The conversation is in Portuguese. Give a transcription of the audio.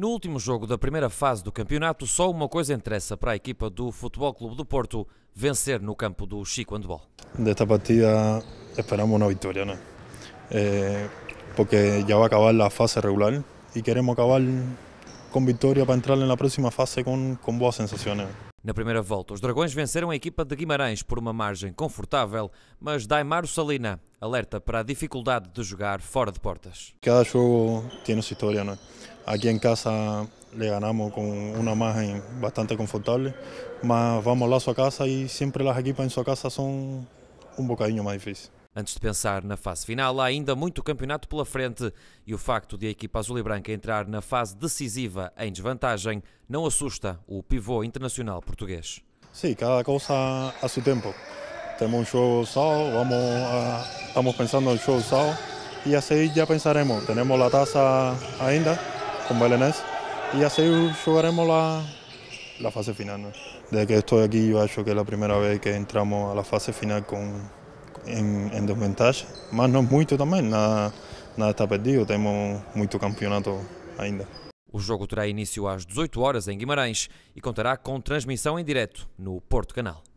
No último jogo da primeira fase do campeonato, só uma coisa interessa para a equipa do Futebol Clube do Porto, vencer no campo do Chico Handball. Desta partida esperamos uma vitória, né? Eh, porque já vai acabar a fase regular e queremos acabar com vitória para entrar na próxima fase com, com boas sensações. Na primeira volta, os Dragões venceram a equipa de Guimarães por uma margem confortável, mas O Salina alerta para a dificuldade de jogar fora de portas. Cada jogo tem sua história, não é? Aqui em casa le ganamos com uma margem bastante confortável, mas vamos lá à sua casa e sempre as equipas em sua casa são um bocadinho mais difíceis. Antes de pensar na fase final, há ainda muito campeonato pela frente e o facto de a equipa azul e branca entrar na fase decisiva em desvantagem não assusta o pivô internacional português. Sim, cada coisa a seu tempo. Temos um jogo só, vamos estamos pensando no jogo só e assim já pensaremos. Temos a taça ainda, con Belenés y así llegaremos la, la fase final. ¿no? Desde que estoy aquí yo creo que es la primera vez que entramos a la fase final con, en, en desventaja, más no mucho también, nada, nada está perdido, tenemos mucho campeonato ainda. O jogo terá início às 18 horas em Guimarães e contará com transmissão em direto no Porto Canal.